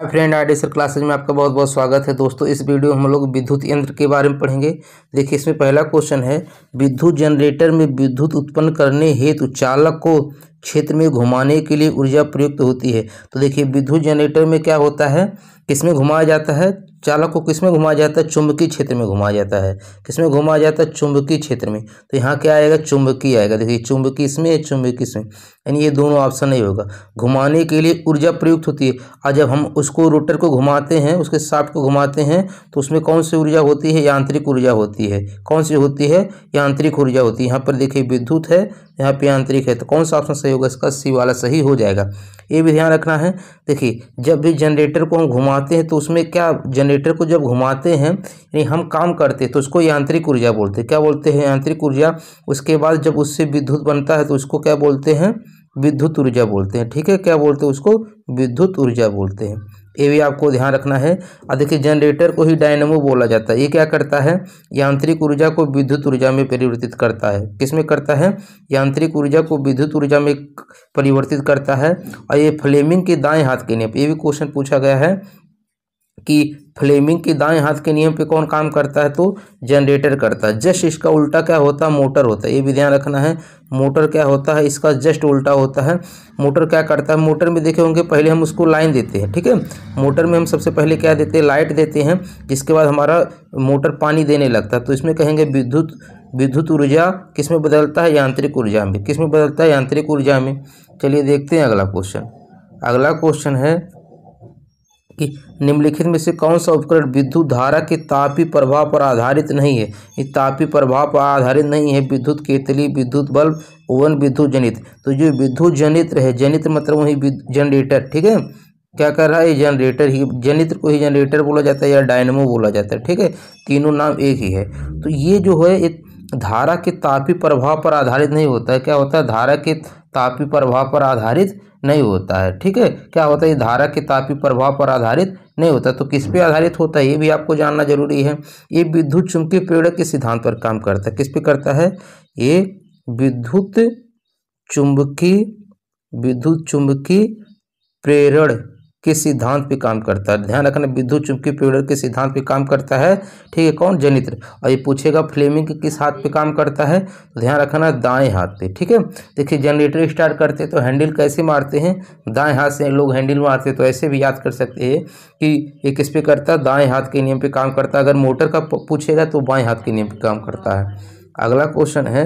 हाय friend R D sir classes में आपका बहुत बहुत स्वागत है दोस्तों इस वीडियो में हम लोग विद्युत यंत्र के बारे में पढ़ेंगे देखिए इसमें पहला क्वेश्चन है विद्युत जनरेटर में विद्युत उत्पन्न करने हेतु चालक को क्षेत्र में घुमाने के लिए ऊर्जा प्रयुक्त होती है तो देखिए विद्युत जनरेटर में क्या होता है किसमें घुमाया जाता है चालक को किस में घुमाया जाता है चुंबकीय क्षेत्र में घुमाया जाता है किसमें घुमाया जाता है चुंबकीय क्षेत्र में तो यहाँ क्या आएगा चुंबकीय आएगा देखिए चुंबकीय इसमें या चुंबकीय इसमें यानी ये दोनों ऑप्शन नहीं होगा घुमाने के लिए ऊर्जा प्रयुक्त होती है और जब हम उसको रोटर को घुमाते हैं उसके साफ्ट को घुमाते हैं तो उसमें कौन सी ऊर्जा होती है यांत्रिक ऊर्जा होती है कौन सी होती है यांत्रिक ऊर्जा होती है यहाँ पर देखिए विद्युत है यहाँ पे आंतरिक है तो कौन सा ऑप्शन सही होगा इसका सी वाला सही हो जाएगा ये भी ध्यान रखना है देखिए जब भी जनरेटर को हम घुमाते हैं तो उसमें क्या जनरेटर को जब घुमाते हैं यानी हम काम करते हैं तो उसको यांत्रिक ऊर्जा बोलते हैं क्या बोलते हैं यांत्रिक ऊर्जा उसके बाद जब उससे विद्युत बनता है तो उसको क्या बोलते हैं विद्युत ऊर्जा बोलते हैं ठीक है क्या बोलते हैं उसको विद्युत ऊर्जा बोलते हैं ये भी आपको ध्यान रखना है और देखिए जनरेटर को ही डायनमो बोला जाता है ये क्या करता है यांत्रिक ऊर्जा को विद्युत ऊर्जा में परिवर्तित करता है किसमें करता है यांत्रिक ऊर्जा को विद्युत ऊर्जा में परिवर्तित करता है और ये फ्लेमिंग के दाएं हाथ के नियम ये भी क्वेश्चन पूछा गया है कि फ्लेमिंग के दाएं हाथ के नियम पे कौन काम करता है तो जनरेटर करता है जस्ट इसका उल्टा क्या होता है मोटर होता है ये भी ध्यान रखना है मोटर क्या होता है इसका जस्ट उल्टा होता है मोटर क्या करता है मोटर में देखे होंगे पहले हम उसको लाइन देते हैं ठीक है मोटर में हम सबसे पहले क्या देते हैं लाइट देते हैं जिसके बाद हमारा मोटर पानी देने लगता है तो इसमें कहेंगे विद्युत विद्युत ऊर्जा किस में बदलता है यांत्रिक ऊर्जा में किस में बदलता है यांत्रिक ऊर्जा में चलिए देखते हैं अगला क्वेश्चन अगला क्वेश्चन है कि निम्नलिखित में से कौन सा उपकरण विद्युत धारा के तापी प्रभाव पर आधारित नहीं है ये तापी प्रभाव पर आधारित नहीं है विद्युत केतली विद्युत बल्ब ओवन विद्युत जनित तो जो विद्युत जनित है जनित मतलब वही जनरेटर ठीक है क्या कर रहा है ये जनरेटर ही जनित्र को ही जनरेटर बोला जाता है या डायनमो बोला जाता है ठीक है तीनों नाम एक ही है तो ये जो है एक धारा के तापी प्रभाव पर आधारित नहीं होता है क्या होता है धारा के तापी प्रभाव पर आधारित नहीं होता है ठीक है क्या होता है धारा के तापी प्रभाव पर आधारित नहीं होता तो किस पे आधारित होता है ये भी आपको जानना जरूरी है ये विद्युत चुंबकीय प्रेरक के सिद्धांत पर काम करता है किस पे करता है ये विद्युत चुंबकीय विद्युत चुंबकीय प्रेरण के सिद्धांत पे काम करता है ध्यान रखना विद्युत चुंबकीय प्रेरण के सिद्धांत पे काम करता है ठीक है कौन जनित्र और ये पूछेगा फ्लेमिंग किस हाथ पे काम करता है तो ध्यान रखना दाएं हाथ पे ठीक है देखिए जनरेटर स्टार्ट करते हैं तो हैंडल कैसे मारते हैं दाएं हाथ से लोग हैंडल मारते हैं तो ऐसे भी याद कर सकते हैं कि ये किस पे करता है दाएँ हाथ के नियम पर काम करता है अगर मोटर का पूछेगा तो बाएँ हाथ के नियम पर काम करता है अगला क्वेश्चन है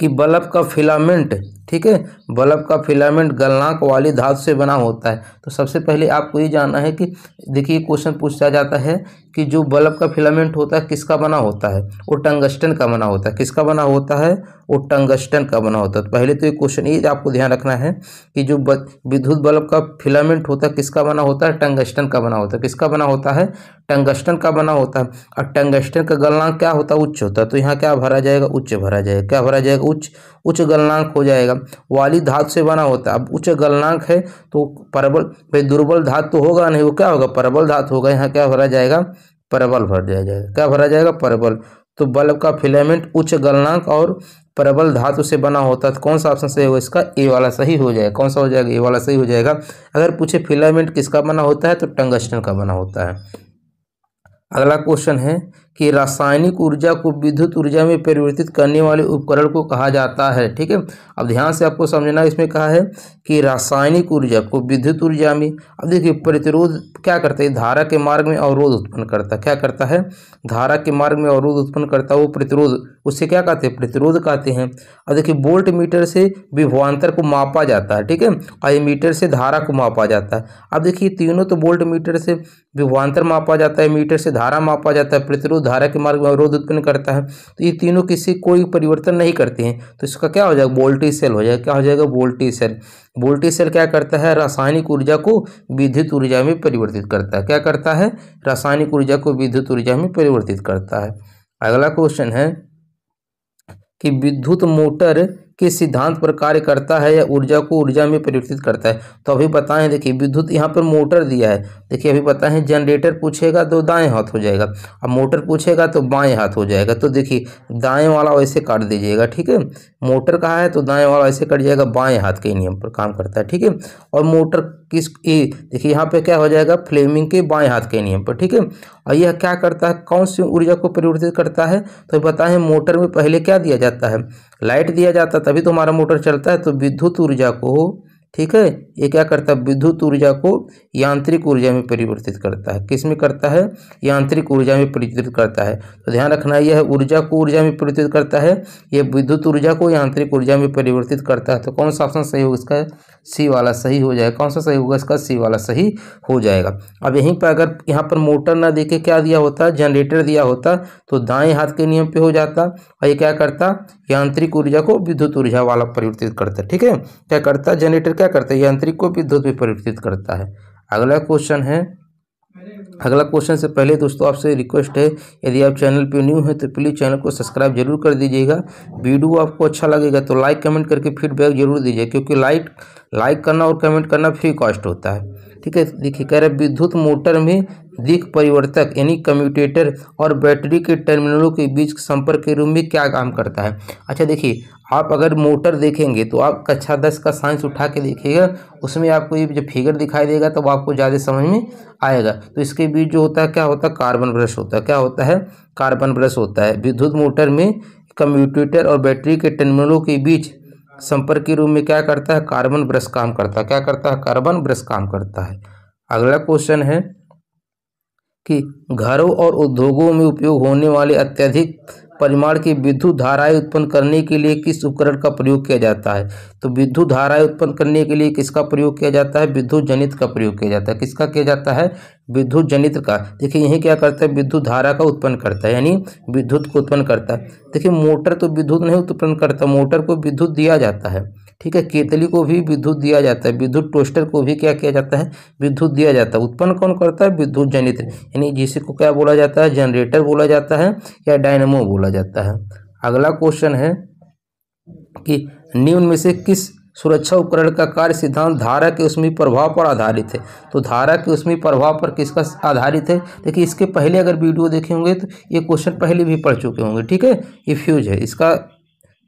कि बल्ब का फिलामेंट ठीक है बल्ब का फिलामेंट गलनाक वाली धातु से बना होता है तो सबसे पहले आपको ये जानना है कि देखिए क्वेश्चन पूछा जाता है कि जो बल्ब का फिलामेंट होता है किसका बना होता है वो टंगस्टन का बना होता है किसका बना होता है वो टंगस्टन का बना होता है तो पहले तो ये क्वेश्चन ये आपको ध्यान रखना है कि जो विद्युत बल्ब का फिलामेंट होता है किसका बना होता है टंगस्टन का बना होता है किसका बना होता है टंगस्टन का बना होता है और टंगस्टन का गलनांक क्या होता है उच्च होता है तो यहाँ क्या भरा जाएगा उच्च भरा जाएगा क्या भरा जाएगा उच्च उच्च गलनांक हो जाएगा वाली धातु से बना होता है अब उच्च गलनांक है तो प्रबल भाई दुर्बल धातु तो होगा नहीं वो क्या होगा प्रबल धातु होगा यहाँ क्या भरा जाएगा प्रबल भर दिया जाएगा क्या भरा जाएगा प्रबल तो बल्ब का फिलामेंट उच्च गलनांक और प्रबल धातु से बना होता है तो कौन सा ऑप्शन सही होगा इसका ए वाला सही हो जाएगा कौन सा हो जाएगा ए वाला सही हो जाएगा अगर पूछे फिलामेंट किसका बना होता है तो टंगस्टन का बना होता है अगला क्वेश्चन है कि रासायनिक ऊर्जा को विद्युत ऊर्जा में परिवर्तित करने वाले उपकरण को कहा जाता है ठीक है अब ध्यान से आपको समझना इसमें कहा है कि रासायनिक ऊर्जा को विद्युत ऊर्जा में अब देखिए प्रतिरोध क्या करता है धारा के मार्ग में अवरोध उत्पन्न करता है क्या करता है धारा के मार्ग में अवरोध उत्पन्न करता है वो प्रतिरोध उससे क्या कहते हैं प्रतिरोध कहते हैं अब देखिए बोल्ट मीटर से विभवान्तर को मापा जाता है ठीक है और मीटर से धारा को मापा जाता है अब देखिए तीनों तो बोल्ट मीटर से विभवान्तर मापा जाता है मीटर से धारा मापा जाता है प्रतिरोध धारा के मार्ग में अवरोध उत्पन्न करता है तो ये तीनों किसी कोई परिवर्तन नहीं करते हैं तो इसका क्या हो जाएगा वोल्टी सेल हो जाएगा क्या हो जाएगा वोल्टी सेल वोल्टी सेल क्या करता है रासायनिक ऊर्जा को विद्युत ऊर्जा में परिवर्तित करता है क्या करता है रासायनिक ऊर्जा को विद्युत ऊर्जा में परिवर्तित करता है अगला क्वेश्चन है कि विद्युत मोटर के सिद्धांत पर कार्य करता है या ऊर्जा को ऊर्जा में परिवर्तित करता है तो अभी बताएं देखिए विद्युत यहाँ पर मोटर दिया है देखिए अभी बताएं जनरेटर पूछेगा तो दाएं हाथ हो जाएगा अब मोटर पूछेगा तो बाएं हाथ हो जाएगा तो देखिए दाएं वाला वैसे काट दीजिएगा ठीक है मोटर कहाँ है तो दाएं वाला ऐसे कट जाएगा बाएं हाथ के नियम पर काम करता है ठीक है और मोटर किस देखिए यहाँ पे क्या हो जाएगा फ्लेमिंग के बाएं हाथ के नियम पर ठीक है और यह क्या करता है कौन सी ऊर्जा को परिवर्तित करता है तो बताएं मोटर में पहले क्या दिया जाता है लाइट दिया जाता है तभी तो हमारा मोटर चलता है तो विद्युत ऊर्जा को ठीक है ये क्या करता है विद्युत ऊर्जा को यांत्रिक ऊर्जा में परिवर्तित करता है किस में करता है यांत्रिक ऊर्जा में परिवर्तित करता है तो ध्यान रखना यह ऊर्जा को ऊर्जा में परिवर्तित करता है यह विद्युत ऊर्जा को यांत्रिक ऊर्जा में परिवर्तित करता है तो कौन सा ऑप्शन सही होगा इसका सी वाला सही हो जाएगा कौन सा सही होगा इसका सी वाला सही हो जाएगा अब यहीं पर अगर यहाँ पर मोटर ना देके क्या दिया होता जनरेटर दिया होता तो दाएँ हाथ के नियम पर हो जाता और ये क्या करता यांत्रिक ऊर्जा को विद्युत ऊर्जा वाला परिवर्तित करता है ठीक है क्या करता है जनरेटर क्या करता है यांत्रिक को विद्युत में परिवर्तित करता है अगला क्वेश्चन है अगला क्वेश्चन से पहले दोस्तों आपसे रिक्वेस्ट है यदि आप चैनल पर न्यू हैं तो प्लीज़ चैनल को सब्सक्राइब जरूर कर दीजिएगा वीडियो आपको अच्छा लगेगा तो लाइक कमेंट करके फीडबैक जरूर दीजिए क्योंकि लाइक लाइक करना और कमेंट करना फ्री कॉस्ट होता है ठीक है देखिए कह रहे विद्युत मोटर में दिख परिवर्तक यानी कम्यूटेटर और बैटरी के टर्मिनलों के बीच संपर्क के रूप में क्या काम करता है अच्छा देखिए आप अगर मोटर देखेंगे तो आप कक्षा दस का साइंस उठा के देखिएगा उसमें आपको ये जो फिगर दिखाई देगा तो आपको ज़्यादा समझ में आएगा तो इसके बीच जो होता है क्या होता है कार्बन ब्रश होता है क्या होता है कार्बन ब्रश होता है विद्युत मोटर में कम्यूटेटर और बैटरी के टर्मिनलों के बीच संपर्क के रूप में क्या करता है कार्बन ब्रश काम करता है क्या करता है कार्बन ब्रश काम करता है अगला क्वेश्चन है कि घरों और उद्योगों में उपयोग होने वाले अत्यधिक परिमाण की विद्युत धाराएं उत्पन्न करने के लिए किस उपकरण का प्रयोग किया जाता है तो विद्युत धाराएं उत्पन्न करने के लिए किसका प्रयोग किया जाता है विद्युत जनित का प्रयोग किया जाता है किसका किया जाता है विद्युत जनित का देखिए यही क्या करता है विद्युत धारा का उत्पन्न करता है यानी विद्युत को उत्पन्न करता है देखिए मोटर तो विद्युत नहीं उत्पन्न करता मोटर को विद्युत दिया जाता है ठीक है केतली को भी विद्युत दिया जाता है विद्युत टोस्टर को भी क्या किया जाता है विद्युत दिया जाता है उत्पन्न कौन करता है विद्युत जनित यानी को क्या बोला जाता है जनरेटर बोला जाता है या डायनमो बोला जाता है अगला क्वेश्चन है कि निम्न में से किस सुरक्षा उपकरण का कार्य सिद्धांत धारा के उसमी प्रभाव पर आधारित है तो धारा के उसमें प्रभाव पर किसका आधारित है देखिए इसके पहले अगर वीडियो देखे होंगे तो ये क्वेश्चन पहले भी पढ़ चुके होंगे ठीक है ये फ्यूज है इसका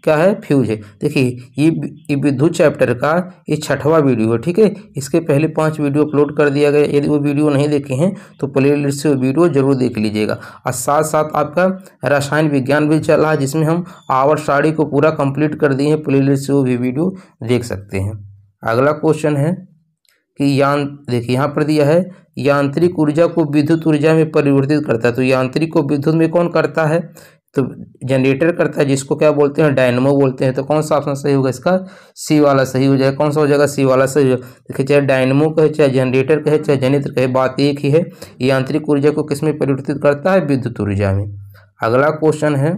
क्या है फ्यूज है देखिए ये ये विद्युत चैप्टर का ये छठवां वीडियो है ठीक है इसके पहले पांच वीडियो अपलोड कर दिया गया यदि वो वीडियो नहीं देखे हैं तो प्ले लिस्ट से वो वीडियो जरूर देख लीजिएगा और साथ साथ आपका रसायन विज्ञान भी चल रहा है जिसमें हम आवर साड़ी को पूरा कंप्लीट कर दिए हैं प्ले लिस्ट से वो भी वीडियो देख सकते हैं अगला क्वेश्चन है कि यान देखिए यहाँ पर दिया है यांत्रिक ऊर्जा को विद्युत ऊर्जा में परिवर्तित करता है तो यांत्रिक को विद्युत में कौन करता है तो जनरेटर करता है जिसको क्या बोलते हैं डायनमो बोलते हैं तो कौन सा ऑप्शन सही होगा इसका सी वाला सही हो जाएगा कौन सा हो जाएगा सी वाला सही हो देखिए चाहे डायनमो कहे चाहे जनरेटर कहे चाहे जनित्र कहे बात एक ही है यांत्रिक ऊर्जा को किस में परिवर्तित करता है विद्युत ऊर्जा में अगला क्वेश्चन है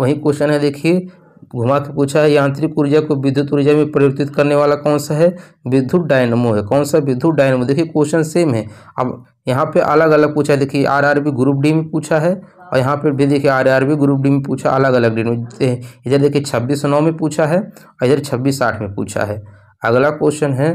वही क्वेश्चन है देखिए घुमा के पूछा है यांत्रिक ऊर्जा को विद्युत ऊर्जा में परिवर्तित करने वाला कौन सा है विद्युत डायनमो है कौन सा विद्युत डायनमो देखिए क्वेश्चन सेम है अब यहाँ पे अलग अलग पूछा है देखिए R R B group D में पूछा है और यहाँ पे भी देखिए R R B group D में पूछा अलग अलग डी में इधर देखिए छब्बीस नौ में पूछा है और इधर छब्बीस आठ में पूछा है अगला क्वेश्चन है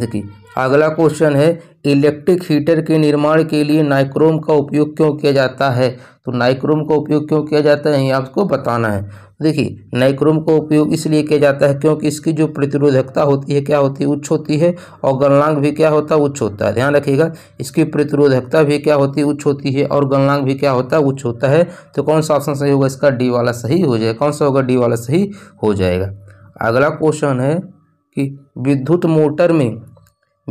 देखिए अगला क्वेश्चन है इलेक्ट्रिक हीटर के निर्माण के लिए नाइक्रोम का उपयोग क्यों किया जाता है तो नाइक्रोम का उपयोग क्यों किया जाता है ये आपको बताना है देखिए नाइक्रोम का उपयोग इसलिए किया जाता है क्योंकि इसकी जो प्रतिरोधकता होती है क्या होती है उच्च होती है और गलनांक भी क्या होता है उच्च होता है ध्यान रखिएगा इसकी प्रतिरोधकता भी क्या होती है उच्च होती है और गलनांक भी क्या होता है उच्च होता है तो कौन सा ऑप्शन सही होगा इसका डी वाला सही हो जाएगा कौन सा होगा डी वाला सही हो जाएगा अगला क्वेश्चन है कि विद्युत मोटर में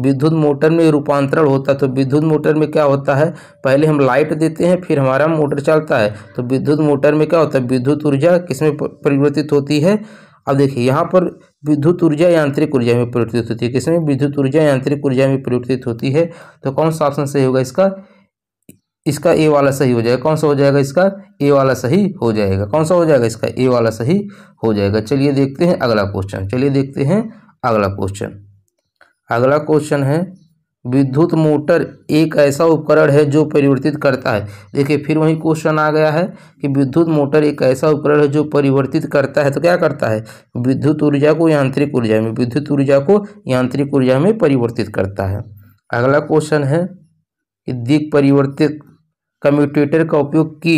विद्युत मोटर में रूपांतरण होता है तो विद्युत मोटर में क्या होता है पहले हम लाइट देते हैं फिर हमारा मोटर चलता है तो विद्युत मोटर में क्या होता है विद्युत ऊर्जा किसमें परिवर्तित होती है अब देखिए यहाँ पर विद्युत ऊर्जा यांत्रिक ऊर्जा में परिवर्तित होती है किसमें विद्युत ऊर्जा यांत्रिक ऊर्जा में परिवर्तित होती है तो कौन सा ऑप्शन सही होगा इसका इसका ए वाला सही हो जाएगा कौन सा हो जाएगा इसका ए वाला सही हो जाएगा कौन सा हो जाएगा इसका ए वाला सही हो जाएगा चलिए देखते हैं अगला क्वेश्चन चलिए देखते हैं अगला क्वेश्चन अगला क्वेश्चन है विद्युत मोटर एक ऐसा उपकरण है जो परिवर्तित करता है देखिए फिर वही क्वेश्चन आ गया है कि विद्युत मोटर एक ऐसा उपकरण है जो परिवर्तित करता है तो क्या करता है विद्युत ऊर्जा को यांत्रिक ऊर्जा में विद्युत ऊर्जा को यांत्रिक ऊर्जा में परिवर्तित करता है अगला क्वेश्चन है कि दिग परिवर्तित कम्यूटेटर का उपयोग की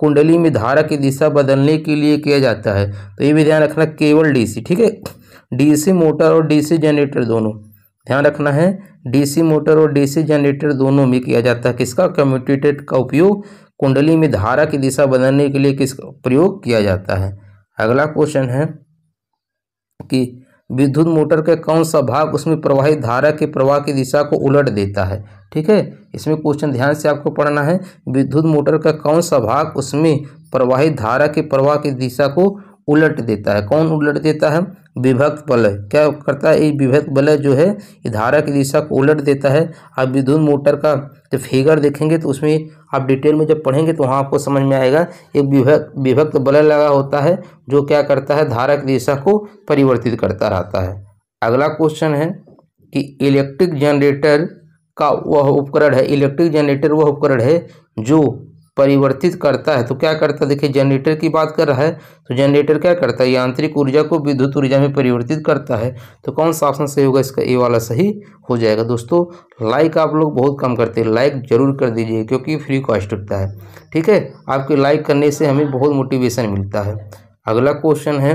कुंडली में धारा की दिशा बदलने के लिए किया जाता है तो ये भी ध्यान रखना केवल डी ठीक है डी मोटर और डी जनरेटर दोनों ध्यान रखना है डीसी मोटर और डीसी जनरेटर दोनों में किया जाता है किसका कम्यूटेटर का उपयोग कुंडली में धारा की दिशा बदलने के लिए किस प्रयोग किया जाता है अगला क्वेश्चन है कि विद्युत मोटर का कौन सा भाग उसमें प्रवाहित धारा के प्रवाह की दिशा को उलट देता है ठीक है इसमें क्वेश्चन ध्यान से आपको पढ़ना है विद्युत मोटर का कौन सा भाग उसमें प्रवाहित धारा के प्रवाह की दिशा को उलट देता है कौन उलट देता है विभक्त बलय क्या करता है ये विभक्त बलय जो है ये धारा की दिशा को उलट देता है आप विद्युत मोटर का जब फिगर देखेंगे तो उसमें आप डिटेल में जब पढ़ेंगे तो वहाँ आपको समझ में आएगा एक विभक्त विभक्त बलय लगा होता है जो क्या करता है धारा की दिशा को परिवर्तित करता रहता है अगला क्वेश्चन है कि इलेक्ट्रिक जनरेटर का वह उपकरण है इलेक्ट्रिक जनरेटर वह उपकरण है जो परिवर्तित करता है तो क्या करता है देखिए जनरेटर की बात कर रहा है तो जनरेटर क्या करता है यांत्रिक ऊर्जा को विद्युत ऊर्जा में परिवर्तित करता है तो कौन सा ऑप्शन सही होगा इसका ए वाला सही हो जाएगा दोस्तों लाइक आप लोग बहुत कम करते हैं लाइक जरूर कर दीजिए क्योंकि फ्री कॉस्ट होता है ठीक है आपके लाइक करने से हमें बहुत मोटिवेशन मिलता है अगला क्वेश्चन है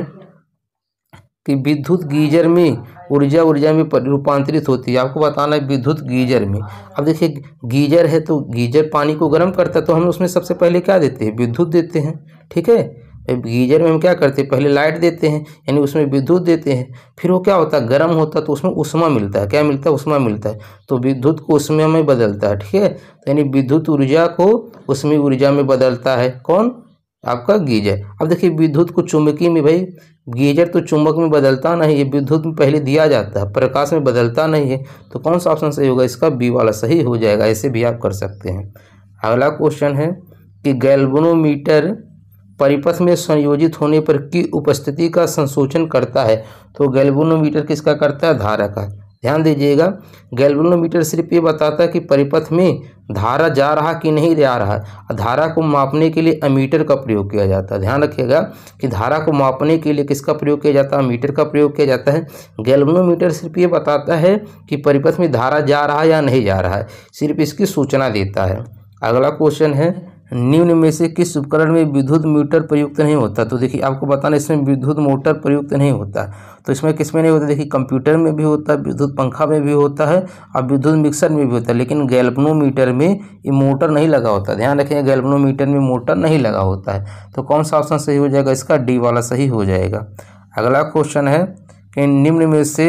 कि विद्युत गीजर में ऊर्जा ऊर्जा में रूपांतरित होती है आपको बताना है विद्युत गीजर में अब देखिए गीजर है तो गीजर पानी को गर्म करता है तो हम उसमें सबसे पहले क्या देते हैं विद्युत देते हैं ठीक है गीजर में हम क्या करते हैं पहले लाइट देते हैं यानी उसमें विद्युत देते हैं फिर वो क्या होता है गर्म होता है तो उसमें उष्मा मिलता है क्या मिलता है उष्मा मिलता है तो विद्युत को उसमें में बदलता है ठीक है तो यानी विद्युत ऊर्जा को उसमें ऊर्जा में बदलता है कौन आपका गीजर अब देखिए विद्युत को चुंबकीय में भाई गीजर तो चुंबक में बदलता नहीं है विद्युत में पहले दिया जाता है प्रकाश में बदलता नहीं है तो कौन सा ऑप्शन सही होगा इसका बी वाला सही हो जाएगा ऐसे भी आप कर सकते हैं अगला क्वेश्चन है कि गैल्बनोमीटर परिपथ में संयोजित होने पर की उपस्थिति का संसोचन करता है तो गैल्बनोमीटर किसका करता है धारा का ध्यान दीजिएगा गैल्वेनोमीटर सिर्फ ये बताता है कि परिपथ में धारा जा रहा कि नहीं जा रहा है धारा को मापने के लिए अमीटर का प्रयोग किया जाता है ध्यान रखिएगा कि धारा को मापने के लिए किसका प्रयोग किया जाता है मीटर का प्रयोग किया जाता है गैल्वेनोमीटर सिर्फ ये बताता है कि परिपथ में धारा जा रहा है या नहीं जा रहा है सिर्फ इसकी सूचना देता है अगला क्वेश्चन है निम्न में से किस उपकरण में विद्युत मोटर प्रयुक्त नहीं होता तो देखिए आपको बताना इसमें विद्युत मोटर प्रयुक्त नहीं होता तो इसमें किस में नहीं होता देखिए कंप्यूटर में भी होता है विद्युत पंखा में भी होता है और विद्युत मिक्सर में भी होता है लेकिन गैल्पनोमीटर में ये मोटर नहीं लगा होता ध्यान रखें गैल्पनोमीटर में मोटर नहीं लगा होता है तो कौन सा ऑप्शन सही हो जाएगा इसका डी वाला सही हो जाएगा अगला क्वेश्चन है कि निम्न में से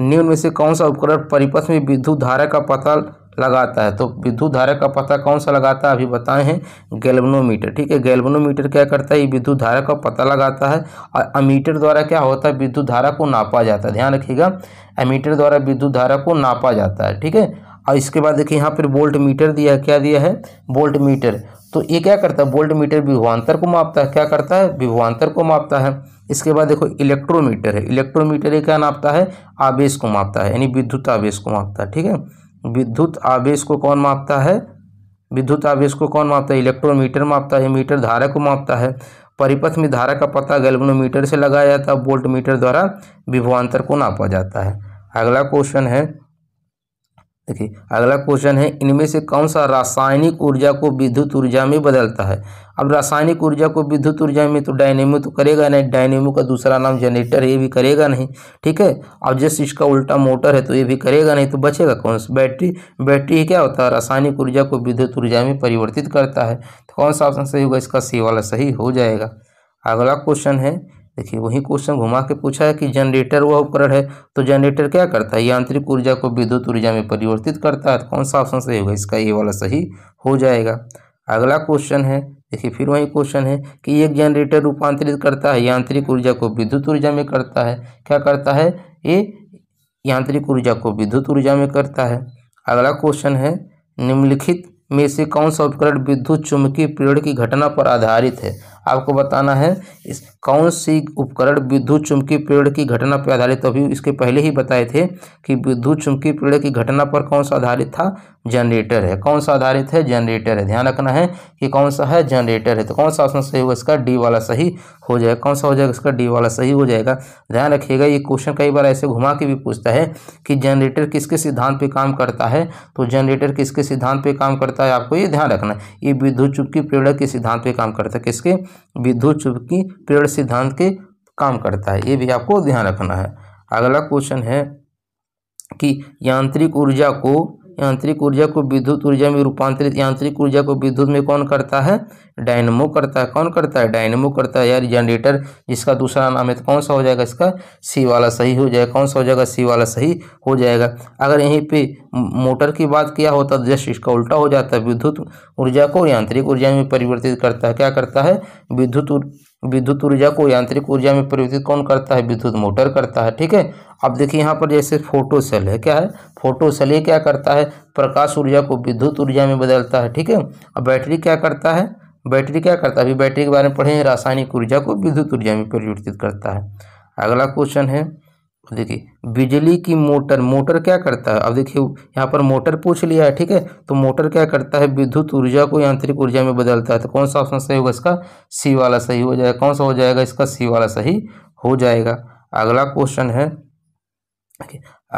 निम्न में से कौन सा उपकरण परिपथ में विद्युत धारा का पता लगाता है तो विद्युत धारा का पता कौन सा लगाता है अभी बताए हैं गैल्वनोमीटर ठीक है गैल्वनोमीटर क्या करता है ये विद्युत धारा का पता लगाता है और अमीटर द्वारा क्या होता है विद्युत धारा को नापा जाता है ध्यान रखिएगा अमीटर द्वारा विद्युत धारा को नापा जाता है ठीक है और इसके बाद देखिए यहाँ पर बोल्ट मीटर दिया क्या दिया है बोल्ट मीटर तो ये क्या करता है बोल्ट मीटर विभवान्तर को मापता है क्या करता है विभवान्तर को मापता है इसके बाद देखो इलेक्ट्रोमीटर है इलेक्ट्रोमीटर ये क्या नापता है आवेश को मापता है यानी विद्युत आवेश को मापता है ठीक है विद्युत आवेश को कौन मापता है विद्युत आवेश को कौन मापता है इलेक्ट्रोमीटर मापता है मीटर धारा को मापता है परिपथ में धारा का पता गैल्वेनोमीटर से लगाया जाता है वोल्ट मीटर द्वारा विभवान्तर को नापा जाता है अगला क्वेश्चन है देखिए अगला क्वेश्चन है इनमें से कौन सा रासायनिक ऊर्जा को विद्युत ऊर्जा में बदलता है अब रासायनिक ऊर्जा को विद्युत ऊर्जा में तो डायनेमो तो करेगा नहीं डायनेमो का दूसरा नाम जनरेटर ये भी करेगा नहीं ठीक है अब जैसे इसका उल्टा मोटर है तो ये भी करेगा नहीं तो बचेगा कौन सा बैटरी बैटरी क्या होता है रासायनिक ऊर्जा को विद्युत ऊर्जा में परिवर्तित करता है तो कौन सा ऑप्शन सही होगा इसका सी वाला सही हो जाएगा अगला क्वेश्चन है देखिए वही क्वेश्चन घुमा के पूछा है कि जनरेटर वह उपकरण है तो जनरेटर क्या करता है यांत्रिक ऊर्जा को विद्युत ऊर्जा में परिवर्तित करता है तो कौन सा ऑप्शन सही होगा इसका ये वाला सही हो जाएगा अगला क्वेश्चन है देखिए फिर वही क्वेश्चन है कि एक जनरेटर रूपांतरित करता है यांत्रिक ऊर्जा को विद्युत ऊर्जा में करता है क्या करता है ये यांत्रिक ऊर्जा को विद्युत ऊर्जा में करता है अगला क्वेश्चन है निम्नलिखित में से कौन सा उपकरण विद्युत चुंबकीय प्रेरण की घटना पर आधारित है आपको बताना है इस कौन सी उपकरण विद्युत चुंबकीय प्रेरण की घटना पर आधारित अभी इसके पहले ही बताए थे कि विद्युत चुंबकीय प्रेरण की घटना पर कौन सा आधारित था जनरेटर है कौन सा आधारित है जनरेटर है ध्यान रखना है कि कौन सा है जनरेटर है तो कौन सा ऑप्शन सही होगा इसका डी वाला सही हो जाएगा कौन सा हो जाएगा इसका डी वाला सही हो जाएगा ध्यान रखिएगा ये क्वेश्चन कई बार ऐसे घुमा के भी पूछता है कि जनरेटर किसके सिद्धांत पर काम करता है तो जनरेटर किसके सिद्धांत पर काम करता है आपको ये ध्यान रखना ये विद्युत चुपकी प्रेरण के सिद्धांत पर काम करता है किसके विद्युत चुपकी प्रेरण सिद्धांत के काम करता है ये भी आपको ध्यान रखना है अगला क्वेश्चन है कि यांत्रिक ऊर्जा को यांत्रिक ऊर्जा को विद्युत ऊर्जा में रूपांतरित यांत्रिक ऊर्जा को विद्युत में कौन करता है डायनमो करता है कौन करता है डायनमो करता है यार जनरेटर जिसका दूसरा नाम है तो कौन सा हो जाएगा इसका सी वाला सही हो जाएगा कौन सा हो जाएगा सी वाला सही हो जाएगा अगर यहीं पे मोटर की बात किया होता तो जस्ट इसका उल्टा हो जाता है विद्युत ऊर्जा को यांत्रिक ऊर्जा में परिवर्तित करता है क्या करता है विद्युत विद्युत ऊर्जा को यांत्रिक ऊर्जा में परिवर्तित कौन करता है विद्युत मोटर करता है ठीक है अब देखिए यहाँ पर जैसे फोटो सेल है क्या है फोटो सेल ये क्या करता है प्रकाश ऊर्जा को विद्युत ऊर्जा में बदलता है ठीक है अब बैटरी क्या करता है बैटरी क्या करता है अभी बैटरी के बारे में पढ़ें रासायनिक ऊर्जा को विद्युत ऊर्जा में परिवर्तित करता है अगला क्वेश्चन है देखिए बिजली की मोटर मोटर क्या करता है अब देखिए यहाँ पर मोटर पूछ लिया है ठीक है तो मोटर क्या करता है विद्युत ऊर्जा को यांत्रिक ऊर्जा में बदलता है तो कौन सा ऑप्शन सही होगा इसका सी वाला सही हो जाएगा कौन सा हो जाएगा इसका सी वाला सही हो जाएगा अगला क्वेश्चन है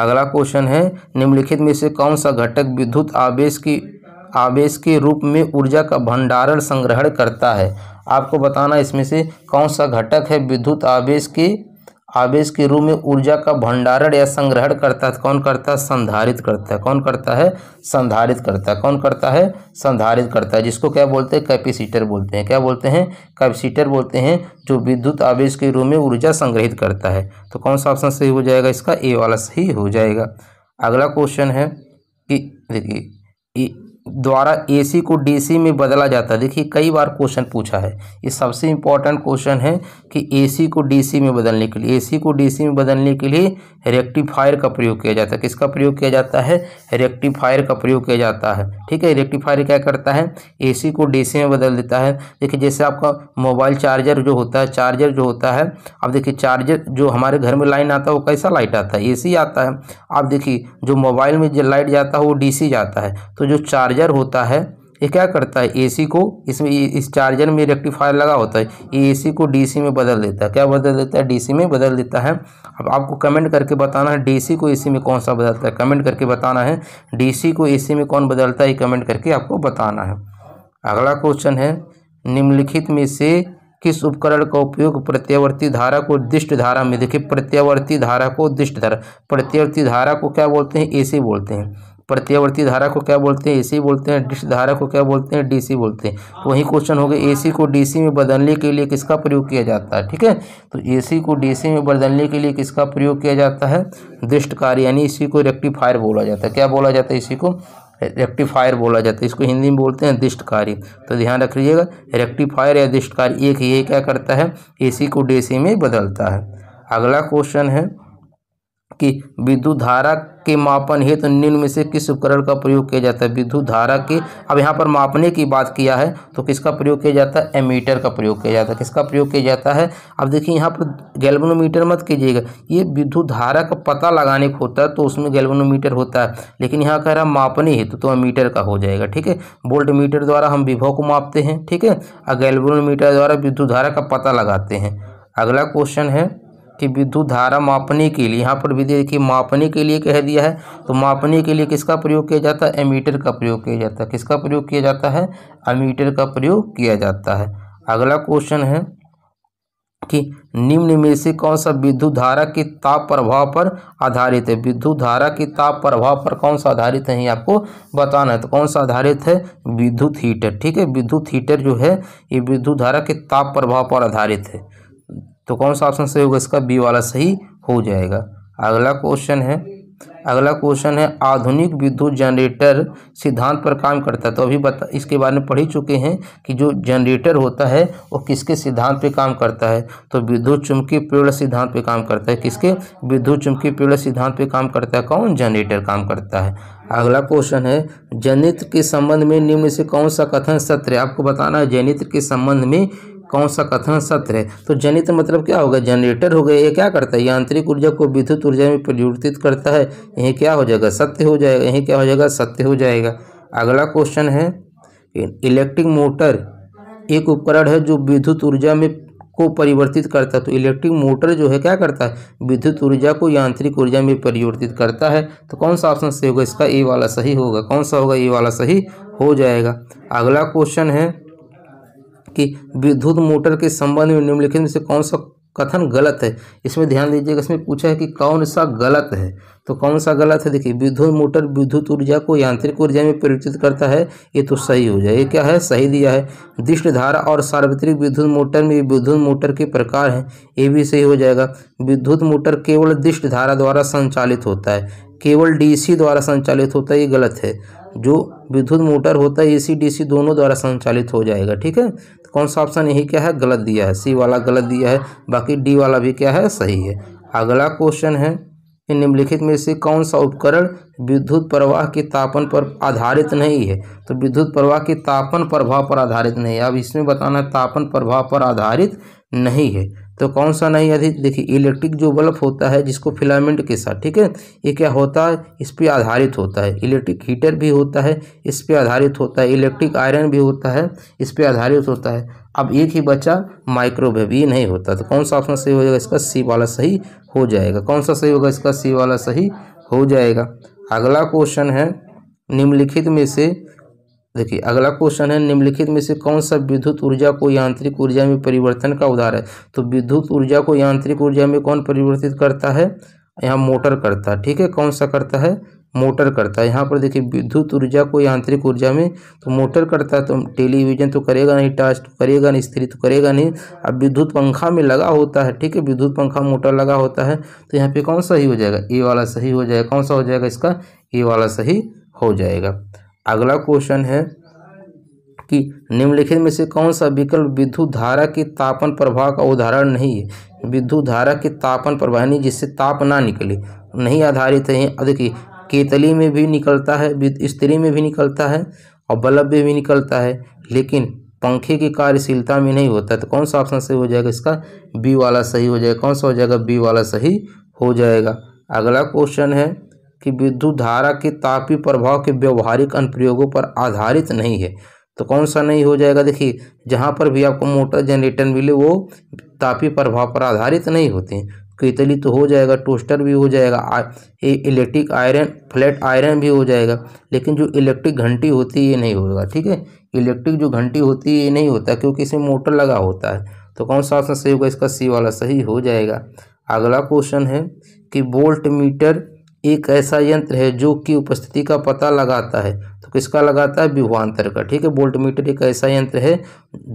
अगला क्वेश्चन है निम्नलिखित में से कौन सा घटक विद्युत आवेश की आवेश के रूप में ऊर्जा का भंडारण संग्रहण करता है आपको बताना इसमें से कौन सा घटक है विद्युत आवेश के आवेश के रूप में ऊर्जा का भंडारण या संग्रहण करता है कौन करता है संधारित करता है कौन करता है संधारित करता है कौन करता है संधारित करता है जिसको क्या बोलते हैं कैपेसिटर बोलते हैं क्या बोलते हैं कैपेसिटर बोलते हैं जो विद्युत आवेश के रूप में ऊर्जा संग्रहित करता है तो कौन सा ऑप्शन सही हो जाएगा इसका ए वाला सही हो जाएगा अगला क्वेश्चन है कि देखिए द्वारा एसी को डीसी में बदला जाता है देखिए कई बार क्वेश्चन पूछा है ये सबसे इम्पॉर्टेंट क्वेश्चन है कि एसी को डीसी में बदलने के लिए एसी को डीसी में बदलने के लिए रेक्टिफायर का प्रयोग किया जाता है किसका प्रयोग किया जाता है रेक्टिफायर का प्रयोग किया जाता है ठीक है रेक्टिफायर क्या करता है सी को सी में बदल देता है देखिए जैसे आपका मोबाइल चार्जर जो होता है चार्जर जो होता है अब देखिए चार्जर जो हमारे घर में लाइन आता है वो कैसा लाइट आता है ए आता है आप देखिए जो मोबाइल में जो लाइट जाता है वो डी जाता है तो जो चार्ज चार्जर होता है ये क्या करता है एसी को इसमें इस चार्जर में रेक्टिफायर लगा होता है ये एसी को डीसी में बदल देता है क्या बदल देता है डीसी में बदल देता है अब आपको कमेंट करके बताना है डीसी को एसी में कौन सा बदलता है कमेंट करके बताना है डीसी को एसी में कौन बदलता है ये कमेंट करके आपको बताना है अगला क्वेश्चन है निम्नलिखित में से किस उपकरण का उपयोग प्रत्यावर्ती धारा को दिष्ट धारा में देखिए प्रत्यावर्ती धारा को दिष्ट धारा प्रत्यावर्ती धारा को क्या बोलते हैं ए बोलते हैं प्रत्यावर्ती धारा को क्या बोलते हैं ए बोलते हैं डिश धारा को क्या बोलते हैं डी बोलते हैं तो वही क्वेश्चन हो गया ए को डी में बदलने के लिए किसका प्रयोग किया जाता है ठीक है तो ए को डी में बदलने के लिए किसका प्रयोग किया जाता है दृष्ट कार्य यानी इसी को रेक्टिफायर बोला जाता है क्या बोला जाता है इसी को रेक्टिफायर बोला जाता है इसको हिंदी में बोलते हैं दिष्ट कार्य तो ध्यान रख लीजिएगा रेक्टिफायर या दिष्ट कार्य एक ये क्या करता है एसी को डीसी में बदलता है अगला क्वेश्चन है कि विद्युत धारा के मापन हेतु तो निम्न में से किस उपकरण का प्रयोग किया जाता है विद्युत धारा के अब यहाँ पर मापने की बात किया है तो किसका प्रयोग किया जाता है एमीटर का प्रयोग किया जाता है किसका प्रयोग किया जाता है अब देखिए यहाँ पर गैल्वनोमीटर मत कीजिएगा ये विद्युत धारा का पता लगाने का होता है तो उसमें गैल्वनोमीटर होता है लेकिन यहाँ कह रहा मापने हेतु तो अमीटर का हो जाएगा ठीक है वोल्ट मीटर द्वारा हम विभव को मापते हैं ठीक है और गैल्वनोमीटर द्वारा विद्युत धारा का पता लगाते हैं अगला क्वेश्चन है कि विद्युत धारा मापने के लिए यहाँ पर भी देखिए मापने के लिए कह दिया है तो मापने के लिए किसका प्रयोग किया जाता है एमीटर का प्रयोग किया जाता है किसका प्रयोग किया जाता है अमीटर का प्रयोग किया जाता है अगला क्वेश्चन है कि निम्न में से कौन सा विद्युत धारा के ताप प्रभाव पर आधारित है विद्युत धारा के ताप प्रभाव पर कौन सा आधारित है ये आपको बताना है तो कौन सा आधारित है विद्युत हीटर ठीक है विद्युत हीटर जो है ये विद्युत धारा के ताप प्रभाव पर आधारित है तो कौन सा ऑप्शन सही होगा इसका बी वाला सही हो जाएगा अगला क्वेश्चन है अगला क्वेश्चन है आधुनिक विद्युत जनरेटर सिद्धांत पर काम करता है तो अभी बता इसके बारे में पढ़ ही चुके हैं कि जो जनरेटर होता है वो किसके सिद्धांत पर काम करता है तो विद्युत चुंबकीय पेड़ सिद्धांत पर काम करता है किसके विद्युत चुंबकीय पेड़ सिद्धांत पर काम करता है कौन जनरेटर काम करता है अगला क्वेश्चन है जनित्र के संबंध में निम्न से कौन सा कथन सत्र आपको बताना है जनित्र के संबंध में कौन सा कथन सत्य है तो जनित मतलब क्या होगा जनरेटर हो गया ये क्या करता है यांत्रिक ऊर्जा को विद्युत ऊर्जा में परिवर्तित करता है यही क्या हो जाएगा सत्य हो जाएगा यही क्या हो जाएगा सत्य हो जाएगा अगला क्वेश्चन है इलेक्ट्रिक मोटर एक उपकरण है जो विद्युत ऊर्जा में को परिवर्तित करता है तो इलेक्ट्रिक मोटर जो है क्या करता है विद्युत ऊर्जा को यांत्रिक ऊर्जा में परिवर्तित करता है तो कौन सा ऑप्शन सही होगा इसका ए वाला सही होगा कौन सा होगा ए वाला सही हो जाएगा अगला क्वेश्चन है कि विद्युत मोटर के संबंध में निम्नलिखित में से कौन सा कथन गलत है इसमें ध्यान दीजिएगा इसमें पूछा है कि कौन सा गलत है तो कौन सा गलत है देखिए विद्युत मोटर विद्युत ऊर्जा को यांत्रिक ऊर्जा में परिवर्तित करता है ये तो सही हो जाए ये क्या है सही दिया है दृष्ट धारा और सार्वत्रिक विद्युत मोटर में विद्युत मोटर के प्रकार हैं ये भी सही हो जाएगा विद्युत मोटर केवल दृष्ट धारा द्वारा संचालित होता है केवल डीसी द्वारा संचालित होता है ये गलत है जो विद्युत मोटर होता है एसी डीसी दोनों द्वारा संचालित हो जाएगा ठीक है तो कौन सा ऑप्शन यही क्या है गलत दिया है सी वाला गलत दिया है बाकी डी वाला भी क्या है सही है अगला क्वेश्चन है कि निम्नलिखित में से कौन सा उपकरण विद्युत प्रवाह के तापन पर आधारित नहीं है तो विद्युत प्रवाह के तापन प्रभाव पर आधारित नहीं है अब इसमें बताना है तापन प्रभाव पर आधारित नहीं है तो कौन सा नहीं अधिक देखिए इलेक्ट्रिक जो बल्ब होता है जिसको फिलामेंट के साथ ठीक है ये क्या होता है इस पर आधारित होता है इलेक्ट्रिक हीटर भी होता है इस पर आधारित होता है इलेक्ट्रिक आयरन भी होता है इस पर आधारित होता है अब एक ही बचा माइक्रोवेव ये नहीं होता तो कौन सा ऑप्शन सही हो जाएगा इसका सी वाला सही हो जाएगा कौन सा सही होगा इसका सी वाला सही हो जाएगा अगला क्वेश्चन है निम्नलिखित में से देखिए अगला क्वेश्चन है निम्नलिखित में से कौन सा विद्युत ऊर्जा को यांत्रिक ऊर्जा में परिवर्तन का उदाहरण है तो विद्युत ऊर्जा को यांत्रिक ऊर्जा में कौन परिवर्तित करता है यहाँ मोटर करता है ठीक है कौन सा करता है मोटर करता है यहाँ पर देखिए विद्युत ऊर्जा को यांत्रिक ऊर्जा में तो मोटर करता है तो टेलीविजन तो करेगा नहीं टाच तो करेगा नहीं स्त्री तो करेगा नहीं अब विद्युत पंखा में लगा होता है ठीक है विद्युत पंखा मोटर लगा होता है तो यहाँ पे कौन सही हो जाएगा ए वाला सही हो जाएगा कौन सा हो जाएगा इसका ए वाला सही हो जाएगा अगला क्वेश्चन है कि निम्नलिखित में से कौन सा विकल्प विद्युत धारा के तापन प्रभाव का उदाहरण नहीं है विद्युत धारा के तापन प्रभाव नहीं जिससे ताप ना निकले नहीं आधारित है देखिए केतली में भी निकलता है स्त्री में भी निकलता है और बल्ब में भी निकलता है लेकिन पंखे की कार्यशीलता में नहीं होता तो कौन सा ऑप्शन सही हो जाएगा इसका बी वाला सही हो जाएगा कौन सा हो जाएगा बी वाला सही हो जाएगा अगला क्वेश्चन है कि विद्युत धारा के तापीय प्रभाव के व्यवहारिक अनुप्रयोगों पर आधारित नहीं है तो कौन सा नहीं हो जाएगा देखिए जहाँ पर भी आपको मोटर जनरेटर मिले वो तापीय प्रभाव पर आधारित नहीं होते कितली तो, तो हो जाएगा टोस्टर भी हो जाएगा ये इलेक्ट्रिक आयरन फ्लैट आयरन भी हो जाएगा लेकिन जो इलेक्ट्रिक घंटी होती है ये नहीं होगा ठीक है इलेक्ट्रिक जो घंटी होती है ये नहीं होता क्योंकि इसमें मोटर लगा होता है तो कौन सा ऑप्शन सही होगा इसका सी वाला सही हो जाएगा अगला क्वेश्चन है कि वोल्ट मीटर एक ऐसा यंत्र है जो कि उपस्थिति का पता लगाता है तो किसका लगाता है विभवान्तर का ठीक है बोल्ट मीटर एक ऐसा यंत्र है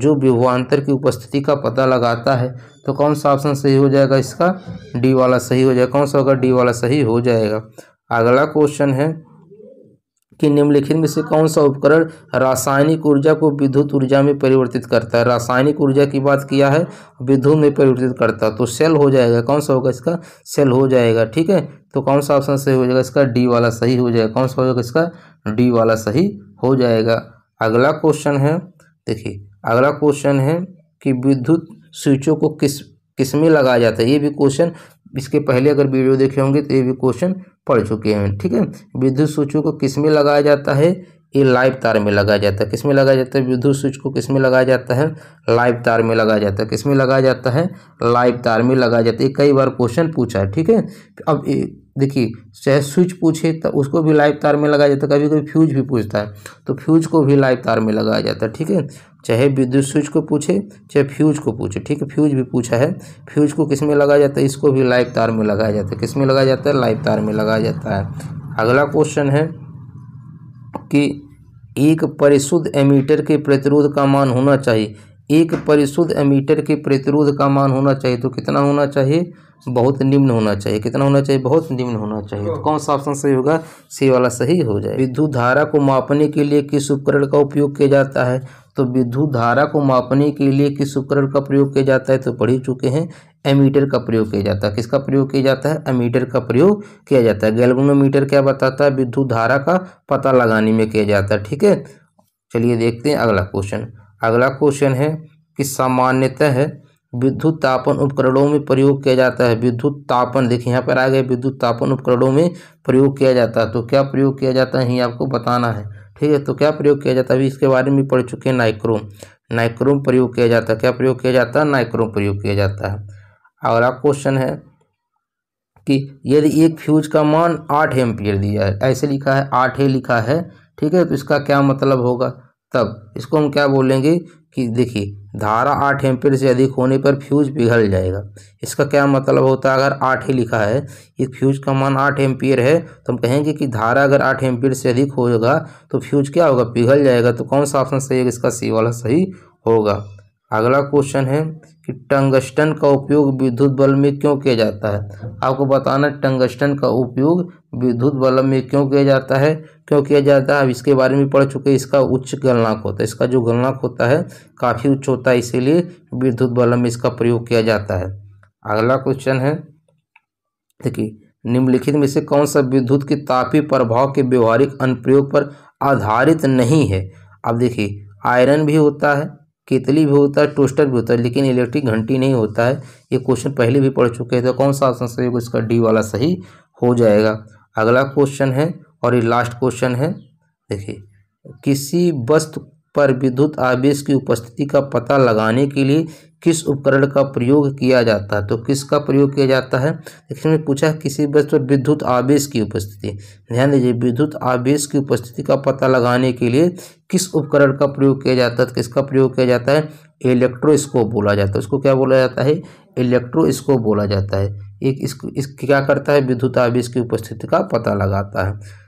जो विभवान्तर की उपस्थिति का पता लगाता है तो कौन सा ऑप्शन सही हो जाएगा इसका डी वाला सही हो जाएगा कौन सा होगा डी वाला सही हो जाएगा अगला क्वेश्चन है कि निम्नलिखित में से कौन सा उपकरण रासायनिक ऊर्जा को विद्युत ऊर्जा में परिवर्तित करता है रासायनिक ऊर्जा की बात किया है विद्युत में परिवर्तित करता है तो सेल हो जाएगा कौन सा होगा इसका सेल हो जाएगा ठीक है तो कौन सा ऑप्शन सही हो जाएगा इसका डी वाला सही हो जाएगा कौन सा हो जाएगा इसका डी वाला सही हो जाएगा अगला क्वेश्चन है देखिए अगला क्वेश्चन है कि विद्युत स्विचों को किस किस में लगाया जाता है ये भी क्वेश्चन इसके पहले अगर वीडियो देखे होंगे तो ये भी क्वेश्चन पढ़ चुके हैं ठीक है विद्युत स्विचों को किस में लगाया जाता है ये लाइव तार में लगाया जाता है किस में लगाया जाता है विद्युत स्विच को किस में लगाया जाता है लाइव तार में लगाया जाता है किस में लगाया जाता है लाइव तार में लगाया जाता है कई बार क्वेश्चन पूछा है ठीक है अब देखिए चाहे स्विच पूछे तो उसको भी लाइव तार में लगाया जाता है कभी कभी फ्यूज भी पूछता है तो फ्यूज को भी लाइव तार में लगाया जाता है ठीक है चाहे विद्युत स्विच को पूछे चाहे फ्यूज को पूछे ठीक है फ्यूज भी पूछा है फ्यूज को किस में लगाया जाता है इसको भी लाइव तार में लगाया जाता है किस में लगाया जाता है लाइव तार में लगाया जाता है अगला क्वेश्चन है कि एक परिशुद्ध एमीटर के प्रतिरोध का मान होना चाहिए एक परिशुद्ध एमीटर के प्रतिरोध का मान होना चाहिए तो कितना होना चाहिए बहुत निम्न होना चाहिए कितना होना चाहिए बहुत निम्न होना चाहिए तो कौन सा ऑप्शन सही होगा सी वाला सही हो जाए विद्युत धारा को मापने के लिए किस उपकरण का उपयोग किया जाता है तो विद्युत धारा को मापने के लिए किस उपकरण का प्रयोग किया जाता है तो पढ़ ही चुके हैं एमीटर का प्रयोग किया जाता है किसका प्रयोग किया जाता है एमीटर का प्रयोग किया जाता है गैल्वेनोमीटर क्या बताता है विद्युत धारा का पता लगाने में किया जाता है ठीक है चलिए देखते हैं अगला क्वेश्चन अगला क्वेश्चन है कि सामान्यतः विद्युत तापन उपकरणों में प्रयोग किया जाता है विद्युत तापन देखिए यहाँ पर आ गए विद्युत तापन उपकरणों में प्रयोग किया जाता है तो क्या प्रयोग किया जाता है ये आपको बताना है ठीक है तो क्या प्रयोग किया जाता है अभी इसके बारे में पढ़ चुके हैं नाइक्रोम नाइक्रोम प्रयोग किया जाता है क्या प्रयोग किया जाता है नाइक्रोम प्रयोग किया जाता है अगला क्वेश्चन है कि यदि एक फ्यूज का मान आठ एम्पियर दिया है ऐसे लिखा है आठ ही लिखा है ठीक है तो इसका क्या मतलब होगा तब इसको हम क्या बोलेंगे कि देखिए धारा आठ एम्पेयर से अधिक होने पर फ्यूज पिघल जाएगा इसका क्या मतलब होता है अगर आठ ही लिखा है ये फ्यूज का मान आठ एम्पियर है तो हम कहेंगे कि धारा अगर आठ एम्पियर से अधिक होगा तो फ्यूज क्या होगा पिघल जाएगा तो कौन सा ऑप्शन सही है इसका सी वाला सही होगा अगला क्वेश्चन है कि टंगस्टन का उपयोग विद्युत बल्ब में क्यों किया जाता है आपको बताना टंगस्टन का उपयोग विद्युत बल्ब में क्यों किया जाता है क्यों किया जाता है अब इसके बारे में पढ़ चुके इसका उच्च गलनाक होता है इसका जो गलनाक होता है काफ़ी उच्च होता है इसीलिए विद्युत बलम में इसका प्रयोग किया जाता है अगला क्वेश्चन है देखिए निम्नलिखित में से कौन सा विद्युत के तापी प्रभाव के व्यवहारिक अनुप्रयोग पर आधारित नहीं है अब देखिए आयरन भी होता है केतली भी होता है टोस्टर भी होता है लेकिन इलेक्ट्रिक घंटी नहीं होता है ये क्वेश्चन पहले भी पढ़ चुके हैं तो कौन सा आसन सही होगा इसका डी वाला सही हो जाएगा अगला क्वेश्चन है और ये लास्ट क्वेश्चन है देखिए किसी वस्तु पर विद्युत आवेश की उपस्थिति का पता लगाने के लिए किस उपकरण का प्रयोग किया जाता है तो किसका प्रयोग किया जाता है इसमें पूछा किसी वस्तु पर विद्युत आवेश की उपस्थिति ध्यान दीजिए विद्युत आवेश की उपस्थिति का पता लगाने के लिए किस उपकरण का प्रयोग किया जाता है किसका प्रयोग किया जाता है इलेक्ट्रोस्कोप बोला जाता है उसको क्या बोला जाता है इलेक्ट्रोस्कोप बोला जाता है एक इस, इस क्या करता है विद्युत आवेश की उपस्थिति का पता लगाता है